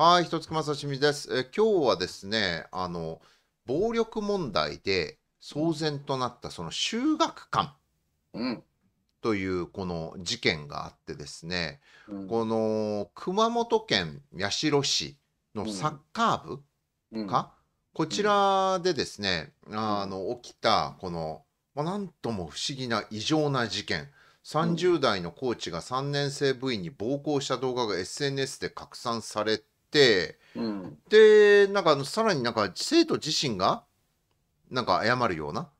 はい、ひとつくまさしみです。え今日はですね、あの、暴力問題で騒然となったその修学館というこの事件があってですね、うんこの熊本県八代市のサッカー部うんか、こちらでですね、あの、起きたこの、まあ、なんとも不思議な異常な事件。30代のコーチが3年生部員に暴行した動画が SNS で拡散され、うん、でなんかさらになんか生徒自身がなんか謝るような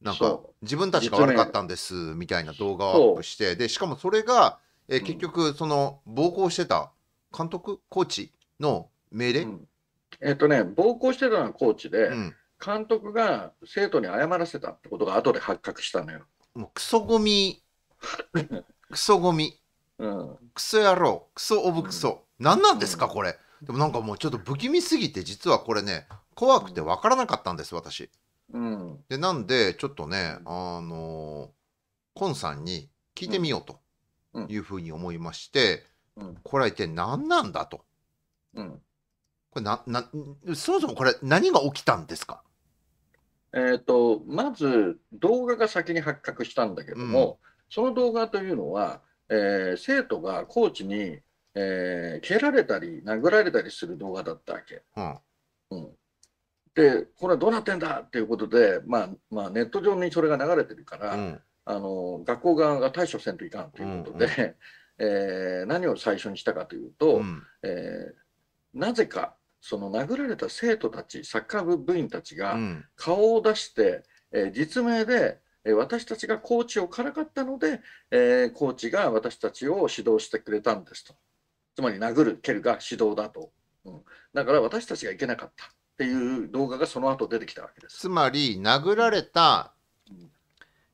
なんか自分たちが悪かったんですみたいな動画をアップして、ね、でしかもそれが、えー、結局その暴行してた監督コーチの命令、うん、えっ、とね暴行してたのはコーチで、うん、監督が生徒に謝らせたってことが後で発覚したのよもうクソゴミ クソゴミ、うん、クソ野郎クソオブクソ、うん、何なんですかこれ、でもなんかもうちょっと不気味すぎて実はこれね怖くて分からなかったんです私。うん、でなんでちょっとねあのー、コンさんに聞いてみようというふうに思いまして、うん、これは一体何なんだと。うん、これななそもそもこれ何が起きたんですかえっと、とまず動画が先に発覚したんだけども、うん、その動画というのは、えー、生徒がコーチにえー、蹴られたり殴られたりする動画だったわけ。うん、うん、でこれはどうなってんだっていうことで、まあまあ、ネット上にそれが流れてるから、うん、あの学校側が対処せんといかんということで、うんうん、えー、何を最初にしたかというと、うん、えー、なぜかその殴られた生徒たちサッカー部部員たちが顔を出して、うん、えー、実名で私たちがコーチをからかったので、えー、コーチが私たちを指導してくれたんですと。つまり殴る、蹴るが指導だと、うん、だから私たちがいけなかったっていう動画がその後出てきたわけです。つまり、殴られた、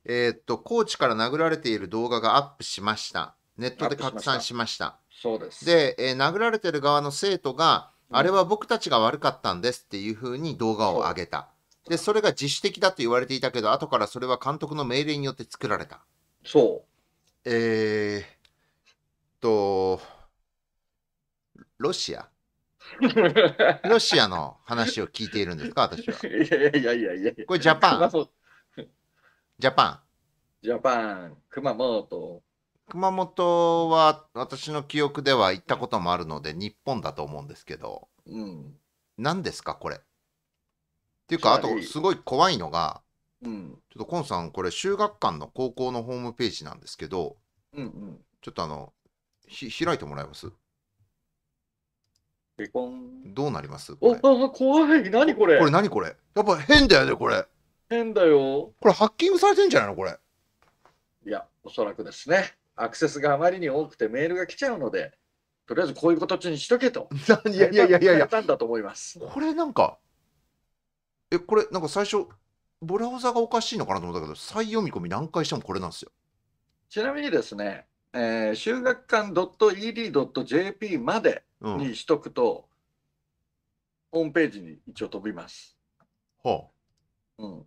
えー、っと、コーチから殴られている動画がアップしました。ネットで拡散しました。ししそうです。で、えー、殴られてる側の生徒が、あれは僕たちが悪かったんですっていうふうに動画を上げた。で、それが自主的だと言われていたけど、後からそれは監督の命令によって作られた。そう。えー、っと、ロシア。ロシアの話を聞いているんですか、私は。いやいやいやいやいや。これジャパン。ジャパン。ジャパン、熊本。熊本は私の記憶では行ったこともあるので、日本だと思うんですけど、うん、何ですか、これ。っていうか、あとすごい怖いのが、うん、ちょっとコンさん、これ、修学館の高校のホームページなんですけど、うんうん、ちょっとあのひ、開いてもらえますピコン。どうなりますこおれこあ怖い何これれにこれやっぱ変だよねこれ変だよこれハッキングされてんじゃないのこれいやおそらくですねアクセスがあまりに多くてメールが来ちゃうのでとりあえずこういう形にしとけと いやいやいやいやややたんだと思いますこれなんかえこれなんか最初ブラウザがおかしいのかなと思ったけど再読み込み何回してもこれなんですよちなみにですね、えー、修学館 .ed.jp までにしとくと、ホームページに一応飛びます。ほうん、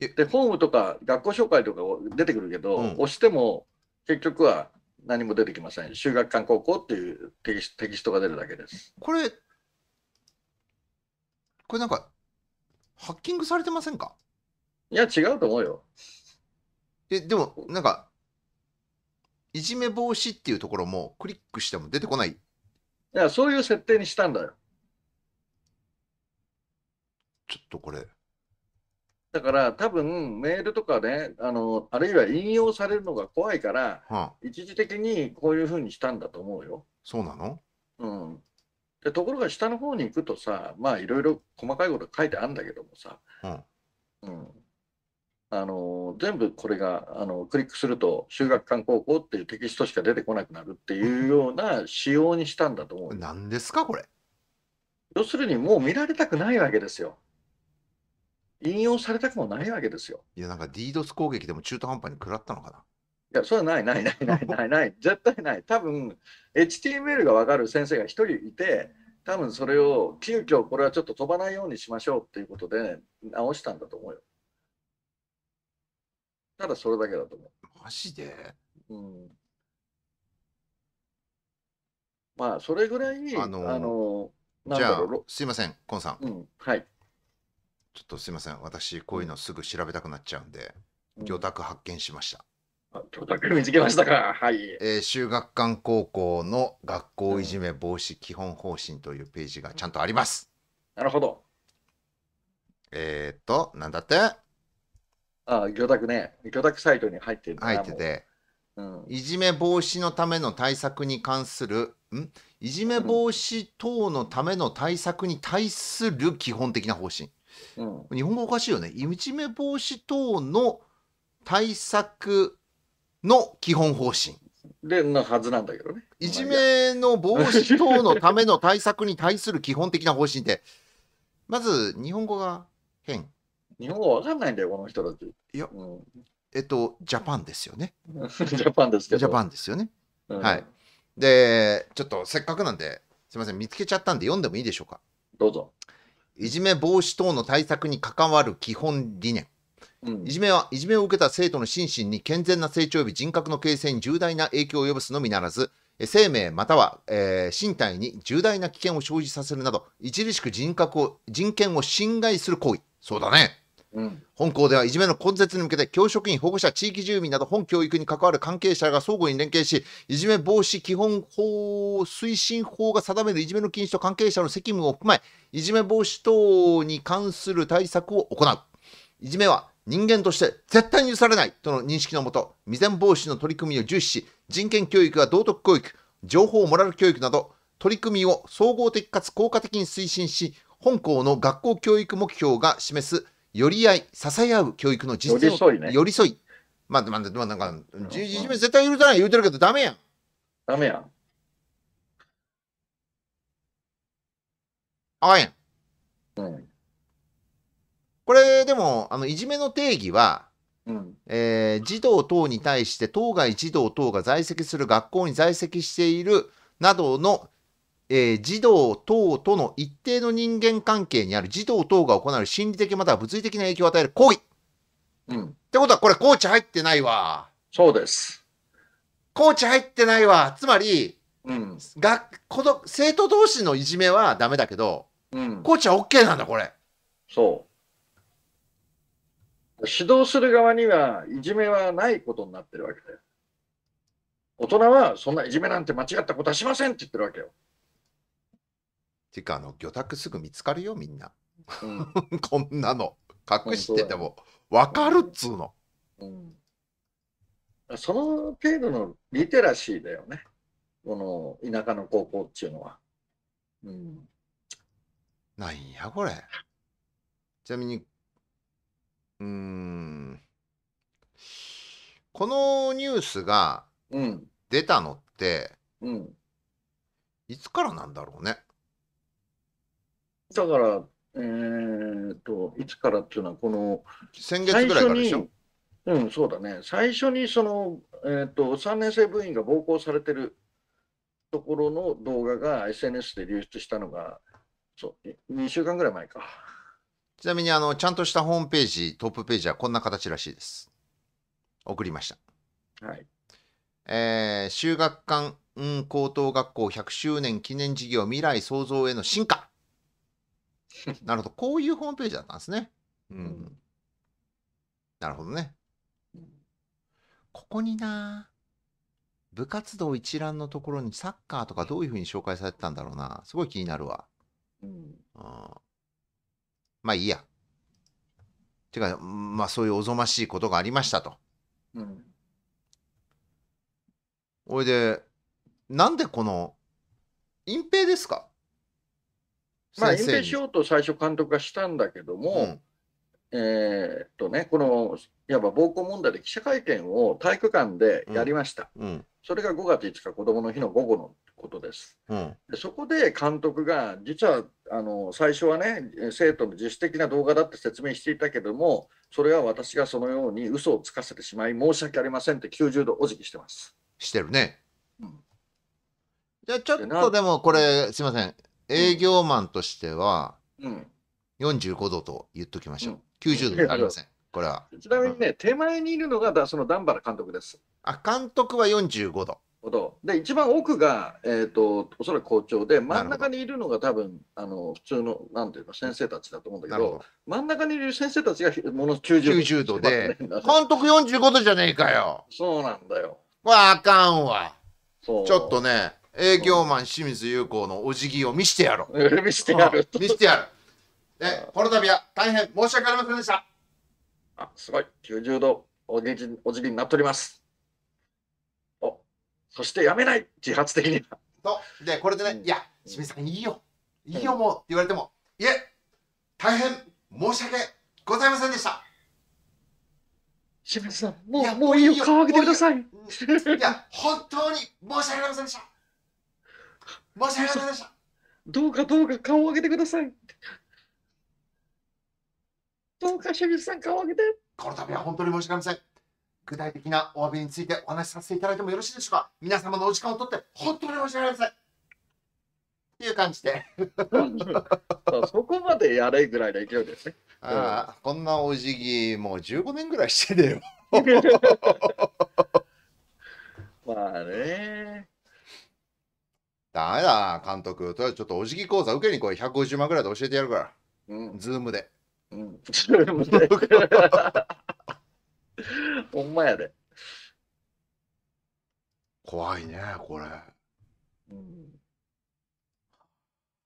で、ホームとか学校紹介とか出てくるけど、うん押しても結局は何も出てきません。修学館高校っていうテキステキストが出るだけです。これ、これなんか、ハッキングされてませんかいや、違うと思うよ。え、でも、なんか、いじめ防止っていうところも、クリックしても出てこないいや、そういう設定にしたんだよ。ちょっとこれ。だから多分メールとかね、あの、あるいは引用されるのが怖いから、はあ、一時的にこういうふうにしたんだと思うよ。そうなのうん。でところが下の方に行くとさ、まあいろいろ細かいこと書いてあるんだけどもさ、はあ、うん、あの全部これがあのクリックすると「修学館高校」っていうテキストしか出てこなくなるっていうような仕様にしたんだと思う何ですかこれ要するにもう見られたくないわけですよ引用されたくもないわけですよいやなんか DDoS 攻撃でも中途半端に食らったのかないやそれはないないないないないない絶対ない多分 HTML が分かる先生が1人いて多分それを急遽これはちょっと飛ばないようにしましょうっていうことで、直したんだと思うよただそれだけだと思う。マジでうん。まあ、それぐらいに、あのー、あのー、じゃあ、すいません、コンさん。うん、はい。ちょっとすいません、私、こういうのすぐ調べたくなっちゃうんで、魚拓発見しました。魚拓見つけましたか。はい。えー、修学館高校の学校いじめ防止基本方針というページがちゃんとあります。うん、なるほど。えっと、なんだってああ、魚拓ね。魚拓サイトに入ってる入って。て、うん。いじめ防止のための対策に関する、んいじめ防止等のための対策に対する基本的な方針。うん。日本語おかしいよね。いじめ防止等の対策の基本方針。で、なはずなんだけどね。いじめの防止等のための対策に対する基本的な方針って、まず日本語が変。日本語わかんないんだよ、この人たち。いや、うん、えっと、ジャパンですよね。ジャパンですけど。ジャパンですよね。うん、はい。で、ちょっとせっかくなんで、すみません、見つけちゃったんで読んでもいいでしょうか。どうぞ。いじめ防止等の対策に関わる基本理念。うん、いじめはいじめを受けた生徒の心身に健全な成長及び人格の形成に重大な影響を及ぼすのみならず、生命または、えー、身体に重大な危険を生じさせるなど、著しく人格を人権を侵害する行為。そうだね。本校ではいじめの根絶に向けて教職員、保護者、地域住民など本教育に関わる関係者が相互に連携し、いじめ防止基本法推進法が定めるいじめの禁止と関係者の責務を踏まえ、いじめ防止等に関する対策を行う。いじめは人間として絶対に許されないとの認識のもと、未然防止の取り組みを重視し、人権教育や道徳教育、情報モラル教育など、取り組みを総合的かつ効果的に推進し、本校の学校教育目標が示す寄り合い、支え合う教育の実践を寄り添い、ね、寄り添い。まあ、まあ、まあ、なんか、じじめ絶対許さない言うてるけどダメやん。ダメやん。あかんやん。うん。これ、でも、あの、いじめの定義は、うん、えー、児童等に対して当該児童等が在籍する学校に在籍しているなどのえー、児童等との一定の人間関係にある児童等が行う心理的または物理的な影響を与える行為。うん。ってことはこれコーチ入ってないわ。そうです。コーチ入ってないわ。つまり、うん、この生徒同士のいじめはダメだけど、うん、コーチは OK なんだ、これ。そう。指導する側にはいじめはないことになってるわけだよ。大人はそんないじめなんて間違ったことはしませんって言ってるわけよ。てかあの魚拓すぐ見つかるよみんな、うん、こんなの隠してても分かるっつうの、うん、その程度のリテラシーだよねこの田舎の高校っちゅうのは、うん、なんやこれちなみにうんこのニュースが出たのって、うん、いつからなんだろうねだから、えー、っと、いつからっていうのは、この、先月ぐらいからでしょうん、そうだね。最初に、その、えー、っと、3年生部員が暴行されてるところの動画が SNS で流出したのが、そう、2週間ぐらい前か。ちなみに、あの、ちゃんとしたホームページ、トップページはこんな形らしいです。送りました。はい。えー、修学館、うん、高等学校100周年記念事業未来創造への進化。なるほど。こういうホームページだったんですね。うん。うん、なるほどね。ここにな部活動一覧のところにサッカーとかどういうふうに紹介されてたんだろうな。すごい気になるわ。うん。あまあいいや。てか、まあそういうおぞましいことがありましたと。うん。おいで、なんでこの、隠蔽ですかまあ、隠蔽しようと最初、監督がしたんだけども、うん、えっとね、このいわば暴行問題で記者会見を体育館でやりました、うん、それが5月5日、子どもの日の午後のことです、うん、で。そこで監督が、実はあの最初はね、生徒の自主的な動画だって説明していたけども、それは私がそのように嘘をつかせてしまい、申し訳ありませんって90度お辞儀してます。してるね。じゃあちょっとでもこれ、すみません、営業マンとしては、45度と言っときましょう。90度じゃありません。これは。ちなみにね、手前にいるのがだその段原監督です。あ、監督は45度。で一番奥が、えー、とおそらく校長で真ん中にいるのが多分あの普通のなんていうか先生たちだと思うんだけどど。真ん中にいる先生たちがもの90度で 監督45度じゃねえかよ。そうなんだよ。わ、あかんわ。ちょっとね、営業マン清水優子のお辞儀を見してやろう。見してやる。見してやる。で、この度は大変申し訳ありませんでした。あ、すごい。90度お辞儀お辞儀になっております。お、そしてやめない自発的に。と、で、これでね、うん、いや、清水さんいいよ。いいよもうって言われても、いえ、大変申し訳ございませんでした。清水さん、もう、もういいよ、上げてください。いや、本当に申し訳ありませんでした。申し訳ございませんどうかどうか顔を上げてください。どうか清水さん顔を上げて。この度は本当に申し訳ありません。具体的なお詫びについてお話しさせていただいてもよろしいでしょうか皆様のお時間をとって本当に申し訳ありません。っていう感じでそこまでやれぐらいの勢いですね。ああ、こんなお辞儀もう15年ぐらいしてねよ。まあね。ダメだ、監督。とりあえずちょっとお辞儀講座受けに来い。150万ぐらいで教えてやるから。うん。ズームで。うん。ズームで。ほんまやで。怖いね、これ。うん、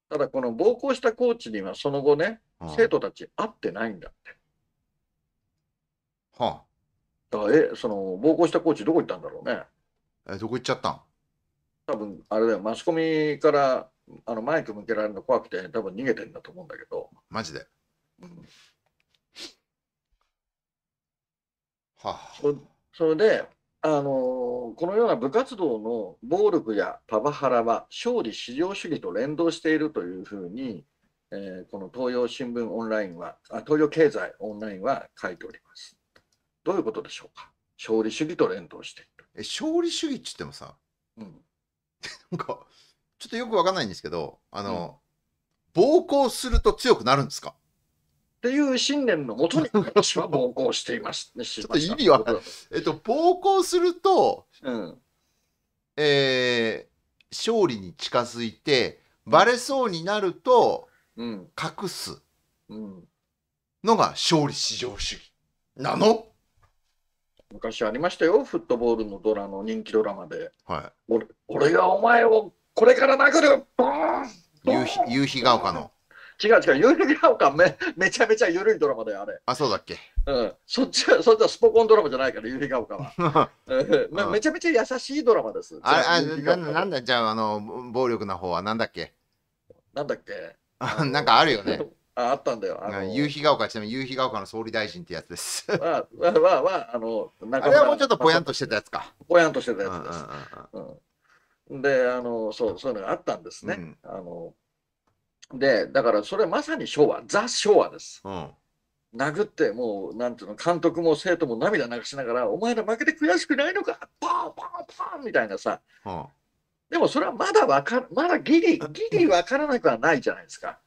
ただ、この暴行したコーチには、その後ね、うん、生徒たち会ってないんだって。はあ。だから、え、その、暴行したコーチ、どこ行ったんだろうね。え、どこ行っちゃったん多分あれだよマスコミからあのマイク向けられるの怖くて多分逃げてんだと思うんだけどマジで、うん、はあそそれであのー、このような部活動の暴力やパワハラは勝利至上主義と連動しているというふうに、えー、この東洋新聞オンラインはあ東洋経済オンラインは書いておりますどういうことでしょうか勝利主義と連動しているえ勝利主義って言ってもさ、うん、なんか、ちょっとよくわかんないんですけど、あの、うん、暴行すると強くなるんですかっていう信念のもとに私は 暴行しています、ね、ちょっと意味は、えっと、暴行すると、うん、えー、勝利に近づいて、バレそうになると、うん、隠すのが勝利至上主義なの、昔ありましたよ、フットボールのドラの人気ドラマで、はい、俺俺がお前をこれから殴る、ボーン夕日夕日が丘の。違う違う、夕日が丘めめちゃめちゃ緩いドラマだよ、あれ。あ、そうだっけ。うん、そっちは、そっちはスポコンドラマじゃないから、夕日が丘は うん、めちゃめちゃ優しいドラマです。あ、あななんだ、じゃあ、あの、暴力な方はなんだっけなんだっけ なんかあるよね。ああったんだよ。あの夕日が丘、ちなみに夕日が丘の総理大臣ってやつです。は、は、は、あの、あれはもうちょっとぽやんとしてたやつか。ぽやんとしてたやつです。うん、で、あの、そう、そういうのがあったんですね。うん、あので、だからそれまさに昭和、ザ・昭和です。うん、殴って、もう、なんていうの、監督も生徒も涙流しながら、お前ら負けて悔しくないのか、ポンポンポンみたいなさ。でもそれはまだわかまだギリ、ギリわからなくはないじゃないですか。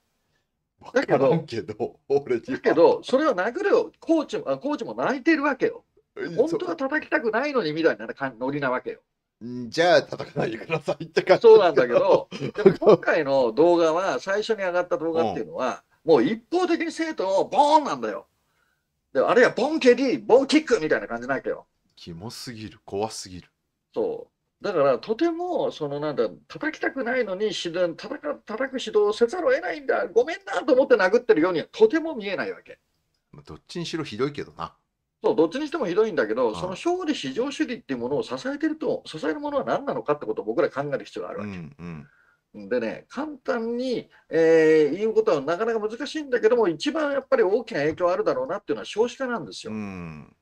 だけど、けど俺だけどそれを殴るよコーチもコーチも泣いてるわけよ。本当は叩きたくないのにみたいなノリなわけよ。じゃあ叩かないでくださいって感じそうなんだけど、でも今回の動画は、最初に上がった動画っていうのは、うん、もう一方的に生徒をボーンなんだよ。であるいはボンケに、ボンキックみたいな感じなわけよ。キモすぎる、怖すぎる。そう。だから、とても、そのなんだ、叩きたくないのに、自然、叩か、叩く指導せざるを得ないんだ、ごめんなと思って殴ってるようには、とても見えないわけ。どっちにしろひどいけどな。そう、どっちにしてもひどいんだけど、その勝利至上主義っていうものを支えてると、支えるものは何なのかってことを僕ら考える必要があるわけ。うんうん、でね、簡単に、えー、言うことはなかなか難しいんだけども、一番やっぱり大きな影響あるだろうなっていうのは少子化なんですよ。うん、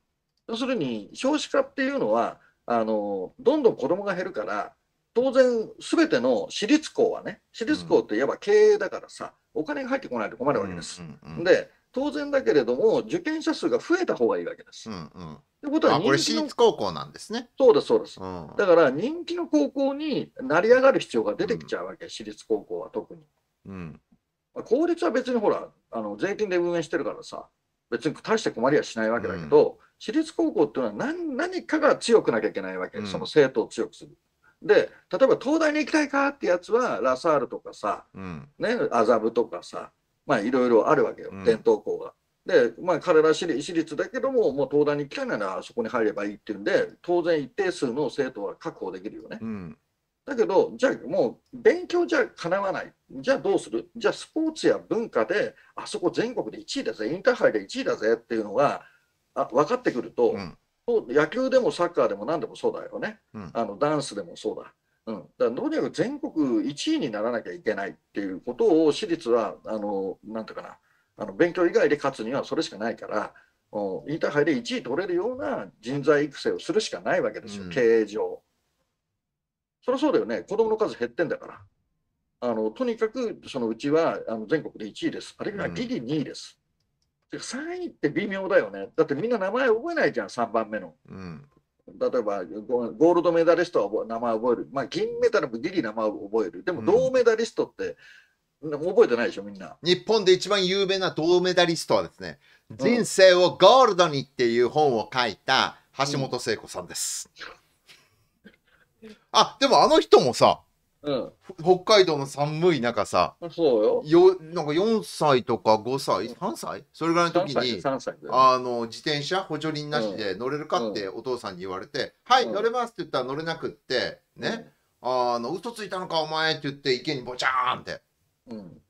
要するに、少子化っていうのは、あのどんどん子供が減るから当然すべての私立校はね私立校っていえば経営だからさ、お金が入ってこないと困るわけです。で当然だけれども受験者数が増えた方がいいわけです。うんうん、ってことはこれ私立高校なんですね。そうですそうです、うん、だから人気の高校に成り上がる必要が出てきちゃうわけ、うん、私立高校は特に。うん、公立は別にほらあの税金で運営してるからさ別に大して困りはしないわけだけど、うん、私立高校っていうのは何何かが強くなきゃいけないわけ、その生徒を強くする。で例えば東大に行きたいかってやつはラサールとかさ、うん、ね、麻布とかさまあいろいろあるわけよ、伝統校が。で、まあ、彼ら私立だけども、もう東大に行きたいならそこに入ればいいっていうんで、当然一定数の生徒は確保できるよね。うん、だけど、じゃあもう勉強じゃかなわない。じゃあどうするじゃあスポーツや文化で、あそこ全国で1位だぜ、インターハイで1位だぜっていうのがあ分かってくると、うん、野球でもサッカーでも何でもそうだよね。うん、あのダンスでもそうだ。うん、だとにかく全国1位にならなきゃいけないっていうことを私立はあのなんていうかなあの勉強以外で勝つにはそれしかないからインターハイで1位取れるような人材育成をするしかないわけですよ、うん、経営上。そりゃそうだよね、子供の数減ってんだから。あのとにかくそのうちはあの全国で1位です、あるいはギリ2位です。うん、3位って微妙だよね、だってみんな名前覚えないじゃん、3番目の。うん、例えばゴールドメダリストは名前覚える、まあ、銀メダルもギリ名前を覚える、でも銅メダリストって、うん、覚えてないでしょ、みんな。日本で一番有名な銅メダリストはですね、人生をゴールドにっていう本を書いた橋本聖子さんです。うんあ、でもあの人もさ、うん。北海道の寒い中さ、そうよ。よなんか4歳とか5歳、3歳それぐらいの時に、歳あの自転車補助輪なしで乗れるかってお父さんに言われて「はい乗れます」って言ったら乗れなくってね「あの嘘ついたのかお前」って言って池にボチャーンってうん。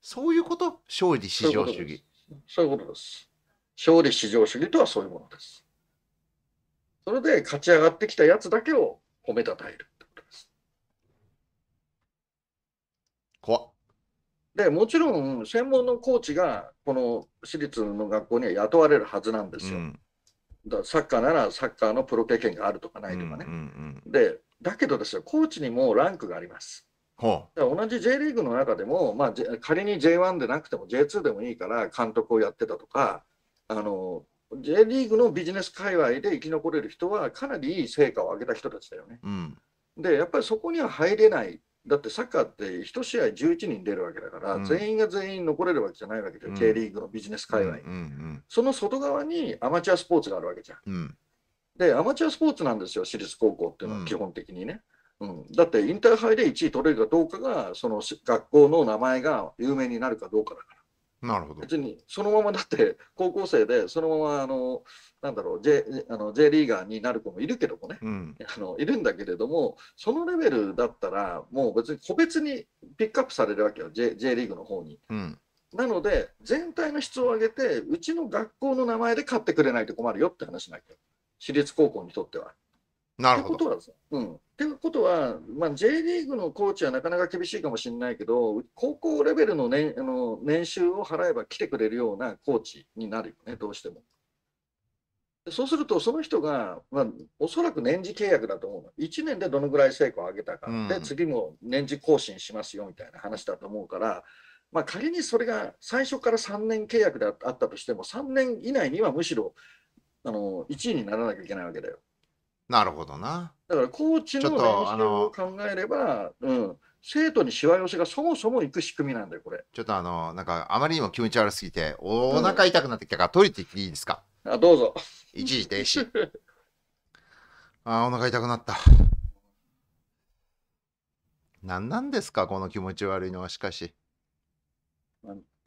そういうこと勝利至上主義そういうことです。勝利至上主義とはそういうものです。それで勝ち上がってきたやつだけを褒めたたえるってことです。怖でもちろん専門のコーチがこの私立の学校には雇われるはずなんですよ。うん、だサッカーならサッカーのプロ経験があるとかないとかね。うんうんうん、でだけどですよコーチにもランクがあります。同じ J リーグの中でも、まあ、仮に J1 でなくても J2 でもいいから監督をやってたとかあの J リーグのビジネス界隈で生き残れる人はかなりいい成果を上げた人たちだよね。うん、でやっぱりそこには入れないだってサッカーって1試合11人出るわけだから、うん、全員が全員残れるわけじゃないわけで、うん、J リーグのビジネス界隈、うんうん、その外側にアマチュアスポーツがあるわけじゃん。うん、でアマチュアスポーツなんですよ私立高校っていうのは基本的にね。うん、だってインターハイで1位取れるかどうかがその学校の名前が有名になるかどうかだから。なるほど別にそのままだって 高校生でそのままあのなんだろう J, あの J リーガーになる子もいるけどもね、うん、あのいるんだけれどもそのレベルだったらもう別に個別にピックアップされるわけよ J, J リーグの方に。うんなので、全体の質を上げて、うちの学校の名前で買ってくれないと困るよって話なきゃ、私立高校にとっては。なるほど。ってことはですうん、とていうことは、まあ、J リーグのコーチはなかなか厳しいかもしれないけど、高校レベルの,、ね、あの年収を払えば来てくれるようなコーチになるよね、どうしても。そうすると、その人が、まあ、おそらく年次契約だと思うの。1年でどのぐらい成果を上げたか、うん、で次も年次更新しますよみたいな話だと思うから、まあ、仮にそれが最初から3年契約であったとしても、3年以内にはむしろあの1位にならなきゃいけないわけだよ。なるほどな。だからコーチの練習を考えれば、うん、生徒にしわ寄せがそもそも行く仕組みなんだよ、これ。ちょっとあの、なんか、あまりにも気持ち悪すぎて、おお腹痛くなってきたから、トイレ行っていいですかあ、どうぞ。一時停止。あ、お腹痛くなった。何なんですか、この気持ち悪いのは、しかし。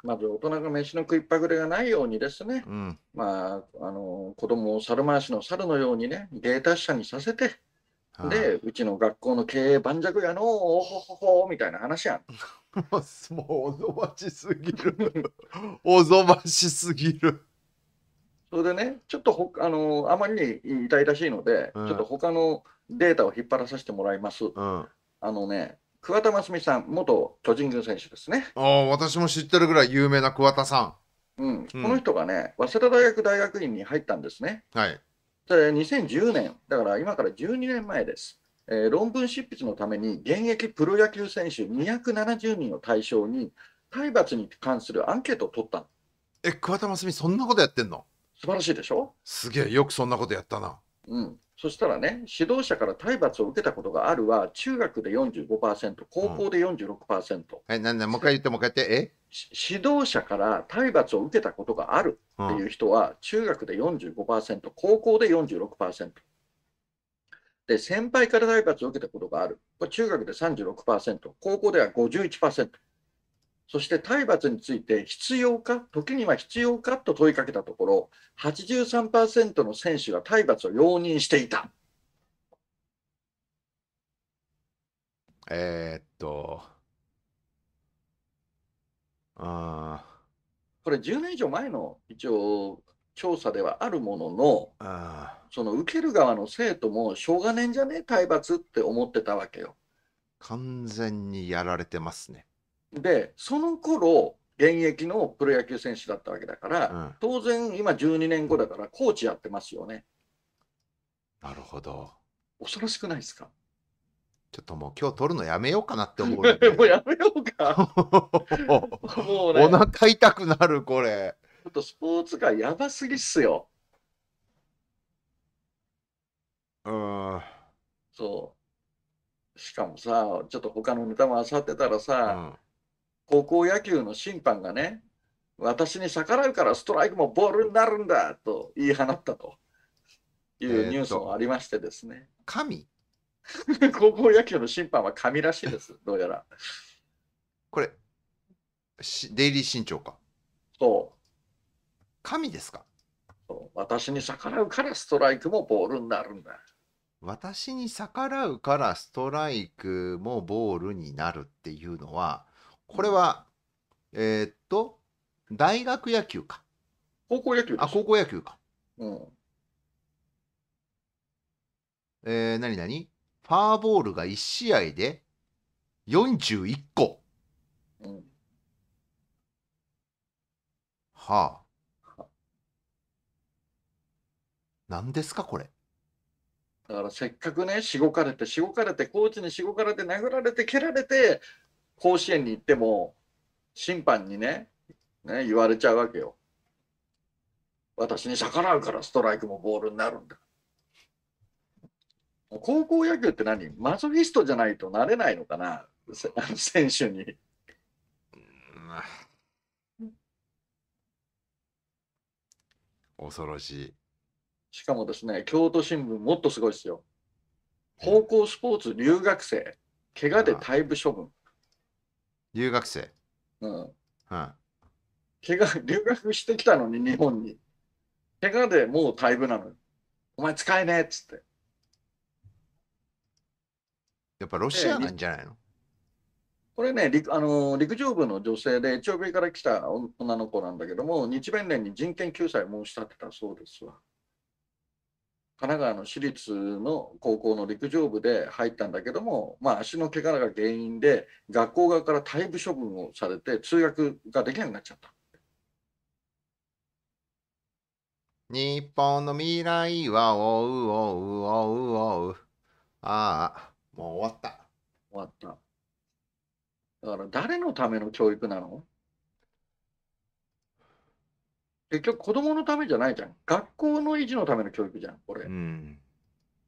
まず大人が飯の食いっぱぐれがないようにですね、うん、まあ、あの子供を猿回しの猿のようにね、芸達者にさせて、で、うちの学校の経営盤石やのおほほほみたいな話やん。もうおぞましすぎる。おぞましすぎる。それでね、ちょっとほあのあまりに痛々しいので、うん、ちょっと他のデータを引っ張らさせてもらいます。うん、あのね、桑田真澄さん、元巨人軍選手ですね。ああ、私も知ってるぐらい有名な桑田さん。うん、この人がね、早稲田大学大学院に入ったんですね。はい。で2010年、だから今から12年前です。えー、論文執筆のために現役プロ野球選手270人を対象に体罰に関するアンケートを取ったえ、桑田真澄、そんなことやってんの素晴らしいでしょすげえ、よくそんなことやったな。うん、そしたらね、指導者から体罰を受けたことがあるは、中学で45%、高校で46%。うん、はい、なんもう一回言って、もう一回言って、え指導者から体罰を受けたことがあるっていう人は、中学で45%、高校で46%。で、先輩から体罰を受けたことがある。これ中学で36%、高校では51%。そして体罰について必要か、時には必要かと問いかけたところ、83%の選手が体罰を容認していた。えー、っと、あこれ10年以上前の一応調査ではあるものの、あその受ける側の生徒もしょうがねえんじゃねえ体罰って思ってたわけよ。完全にやられてますね。でその頃現役のプロ野球選手だったわけだから、うん、当然今12年後だからコーチやってますよね。なるほど。恐ろしくないですかちょっともう今日取るのやめようかなって思う、ね。もうやめようか。もうね、お腹痛くなるこれ。ちょっとスポーツがやばすぎっすよ。うん。そう。しかもさ、ちょっと他のネタもあさってたらさ、うん高校野球の審判がね、私に逆らうからストライクもボールになるんだと言い放ったというニュースもありましてですね。えー、神 高校野球の審判は神らしいです、どうやら。これ、デイリー新潮か。そう。神ですか私に逆らうからストライクもボールになるんだ。私に逆らうからストライクもボールになるっていうのは、これは、えー、っと、大学野球か。高校野球あ、高校野球か。うん。えー、なになにファーボールが1試合で41個。うん。はあ。何ですか、これ。だからせっかくね、しごかれて、しごかれて、コーチにしごかれて、殴られて、蹴られて、甲子園に行っても審判にねね言われちゃうわけよ。私に逆らうからストライクもボールになるんだ。高校野球って何マソフィストじゃないとなれないのかな選手に。恐ろしい。しかもですね、京都新聞もっとすごいですよ。高校スポーツ留学生、怪我で退部処分。留学生。うん。は怪我、留学してきたのに、日本に。怪我でもう退部なのよ。お前使えねえっつって。やっぱロシアなんじゃないのこれね、陸あのー陸上部の女性で、エチオピアから来た女の子なんだけども、日弁連に人権救済申し立てたそうですわ。神奈川の私立の高校の陸上部で入ったんだけども、まあ、足の怪我が原因で学校側から退部処分をされて通学ができなくなっちゃった。日本の未来はおうおうおうおうああもう終わった終わっただから誰のための教育なの結局子供のためじゃないじゃん。学校の維持のための教育じゃん、これ。うん、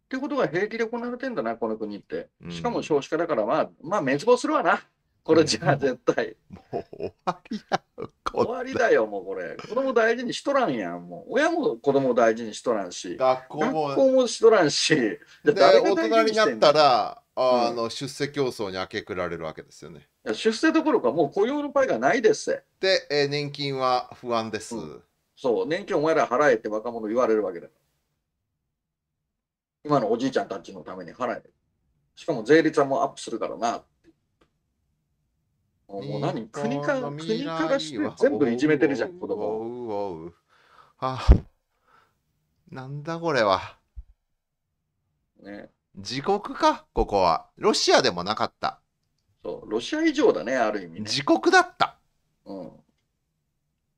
ってことが平気で行われてんだな、この国って。しかも少子化だから、まあ、まあ、滅亡するわな。これじゃあ絶対。もう終わりや終わりだよ、もうこれ。子供大事にしとらんやん。もう親も子供大事にしとらんし。学校も。学校もしとらんし。で、大人になったら、あの、うん、出世競争に明け暮られるわけですよね。出世どころかもう雇用のパイがないですで、えー、年金は不安です。うんそう、年金お前ら払えって若者言われるわけだから。今のおじいちゃんたちのために払え。しかも税率はもうアップするからな。もう何国か国からして全部いじめてるじゃん、子供。あなんだこれは。ね。自国か、ここは。ロシアでもなかった。そう、ロシア以上だね、ある意味、ね、自国だった。うん。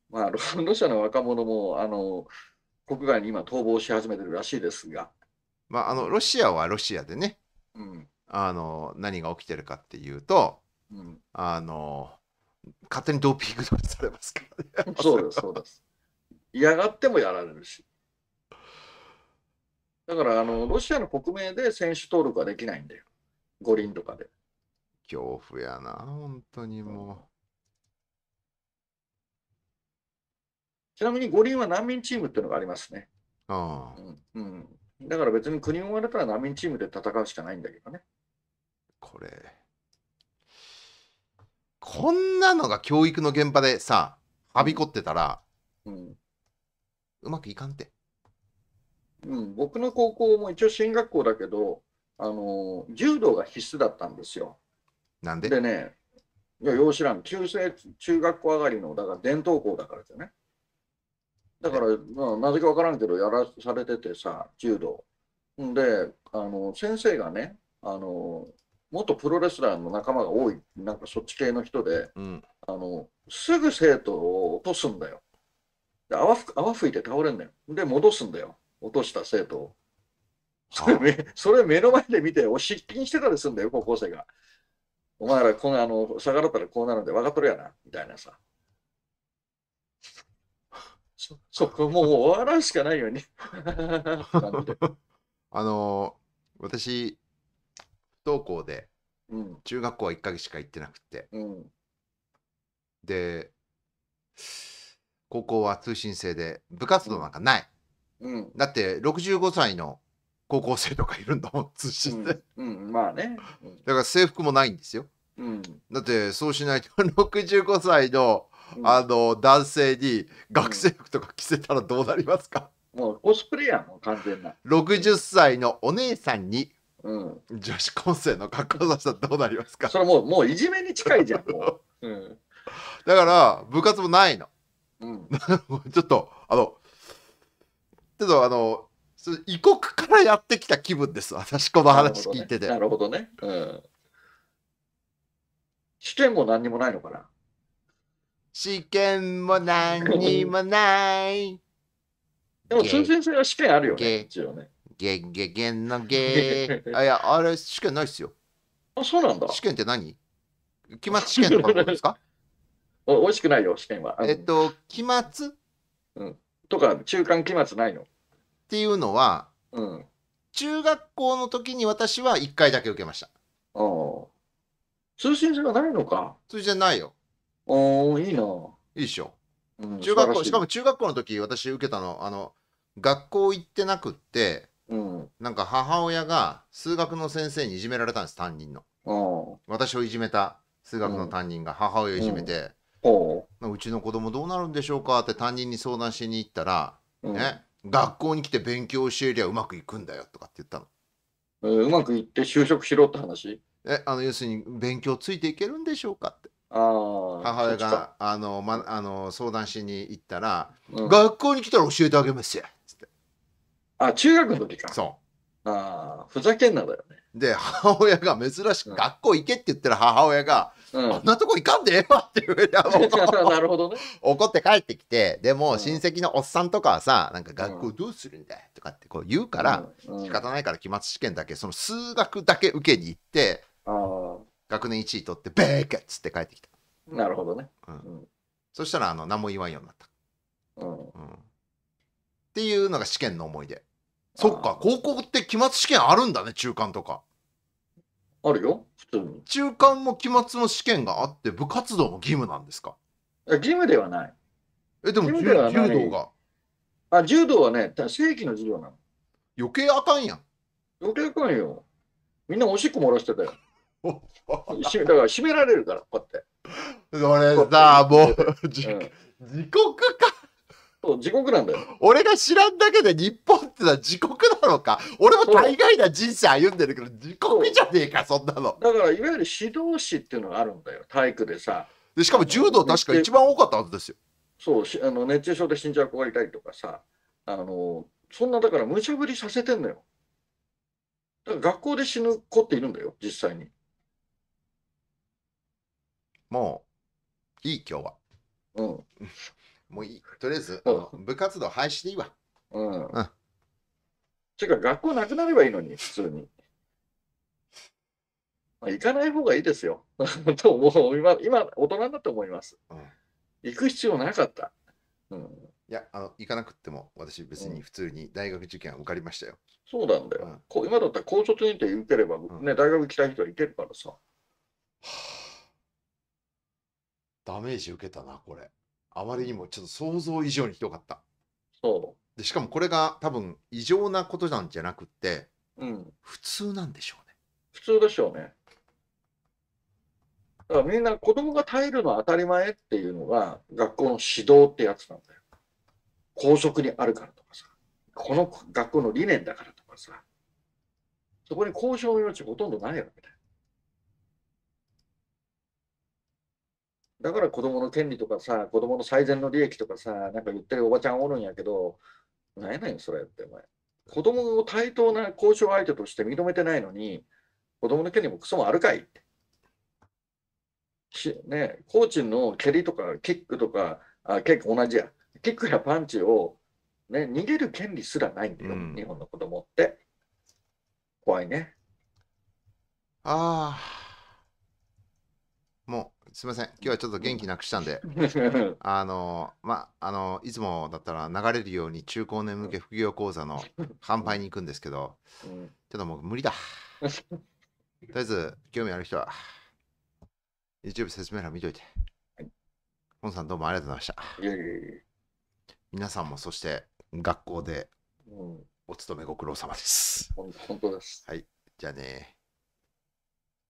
まあ、ロシアの若者もあの国外に今逃亡し始めてるらしいですが。まあ、あのロシアはロシアでね、うん、あの何が起きてるかっていうと、うん、あの勝手にドーピングされますからね。そうです、そうです。嫌がってもやられるし。だからあの、ロシアの国名で選手登録はできないんだよ。五輪とかで。恐怖やな、本当にもう、ちなみに五輪は難民チームっていうのがありますね。ああ、うん。うん。だから別に国をまれたら難民チームで戦うしかないんだけどね。これ。こんなのが教育の現場でさ、はびこってたら、うん、うまくいかんって。うん、僕の高校も一応進学校だけど、あの柔道が必須だったんですよ。なんででね、いや、よう知らん、中学校上がりの、だから伝統校だからですよね。だから、まあ、なぜかわからんけど、やらされててさ、柔道。んで、あの、先生がね、あの、元プロレスラーの仲間が多い、なんかそっち系の人で、うん、あの、すぐ生徒を落とすんだよ。で泡泡吹いて倒れんねよ。で、戻すんだよ。落とした生徒を。それめそれ目の前で見て、お失禁してたりするんだよ、高校生が。お前らこのあの、下らったらこうなるんで分かっとるやな、みたいなさ。そっもう終わらんしかないよね。あのー、私、不登校で、中学校は1ヶ月しか行ってなくて、うん、で、高校は通信制で、部活動なんかない。うん、だって、65歳の高校生とかいるんだもん、通信で。うん、まあね、だから制服もないんですよ。だって、そうしないと、65 歳の、あの男性に学生服とか着せたらどうなりますか、もうコスプレやもう完全な60歳のお姉さんに、うん、女子高生の格好させたらどうなりますかそれもうもういじめに近いじゃんう、うん、だから部活もないの、うん、ちょっとあのちょっとあの異国からやってきた気分です私この話聞いててなるほどね、ね、うん、視点も何にもないのかな試験も何にもない。でも通先生は試験あるよね。ゲゲゲのゲー。あ、いや、あれ試験ないっすよ。あ、そうなんだ。試験って何期末試験とかですか お美味しくないよ、試験は。えっと、期末、うん、とか、中間期末ないのっていうのは、うん、中学校の時に私は1回だけ受けました。ああ。通信じゃないのか。通信じゃないよ。おー、いいな。いいでしょ。うん中学校、しか、も中学校の時、私受けたの、あの、学校行ってなくって、うん。なんか母親が数学の先生にいじめられたんです、担任の。私をいじめた数学の担任が母親をいじめて、おううちの子供どうなるんでしょうかって担任に相談しに行ったら、うん。ね、学校に来て勉強教えりゃうまくいくんだよとかって言ったの。えーうまくいって就職しろって話。え、あの要するに勉強ついていけるんでしょうかって。母親があの、ま、あの相談しに行ったら、うん、学校に来たら教えてあげますよ」つってあ中学の時かそうああふざけんなだよねで母親が珍しく、うん、学校行けって言ったら母親が「うん、あんなとこ行かんでええわ」って言う なるほどね怒って帰ってきてでも親戚のおっさんとかはさ「なんか学校どうするんだよ」とかってこう言うから、うんうん、仕方ないから期末試験だけその数学だけ受けに行ってああ学年1位取って、ベーケっつって帰ってきた。なるほどね。ううんそしたら、あの、何も言わんようになった。うん。うん。っていうのが試験の思い出。そっか、高校って期末試験あるんだね、中間とか。あるよ、普通に。中間も期末も試験があって、部活動も義務なんですかえ義務ではない。え、でも義柔務ではない柔道があ、柔道はね、正規の授業なの。余計あかんやん。余計かんよ。みんなおしっこ漏らしてたよ。だから閉められるから、こうやって。それさ、もう、じ、国か。そう、自国なんだよ。俺が知らんだけで日本ってのは自国なのか。俺も大概な人生歩んでるけど、自国じゃねえか、そんなの。だから、いわゆる指導士っていうのがあるんだよ、体育でさ。で、しかも柔道確か一番多かったはずですよ。そうしあの熱中症で死んじゃう子がいたりとかさあのそんなだから無茶ぶりさせてんのよだから学校で死ぬ子っているんだよ実際にもういい今日は。うん。もういい。とりあえず、うん、部活動廃止でいいわ。うん。うん。てか、学校なくなればいいのに、普通に。まあ、行かない方がいいですよ。と思う。今、今大人だと思います、うん。行く必要なかった。うん。いやあの行かなくても私別に普通に大学受験は受かりましたよ。そうなんだよ。うん、こう今だったら高卒認定受ければ、ね、うん、大学行きたい人は行けるからさ。はあダメージ受けたなこれあまりにもちょっと想像以上にひどかったそでしかもこれが多分異常なことなんじゃなくてう、うん、普通なんでしょうね普通でしょうね。だからみんな子供が耐えるのは当たり前っていうのが学校の指導ってやつなんだよ。校則にあるからとかさ、この学校の理念だからとかさ、そこに交渉の余地ほとんどないわけだよ。だから子供の権利とかさ、子供の最善の利益とかさ、なんか言ってるおばちゃんおるんやけど、なんやねん、それって、お前。子供を対等な交渉相手として認めてないのに、子供の権利もクソもあるかいって。ね、コーチの蹴りとかキックとか、あ結構同じや。キックやパンチを、ね、逃げる権利すらないんだよ、うん、日本の子供って。怖いね。ああ。もうすみません今日はちょっと元気なくしたんで あのまあのいつもだったら流れるように中高年向け副業講座の販売に行くんですけど、ちょっともう無理だ とりあえず興味ある人は YouTube 説明欄見といて、本さんどうもありがとうございました皆さんもそして学校でお勤めご苦労様です、本当ですはいじゃあね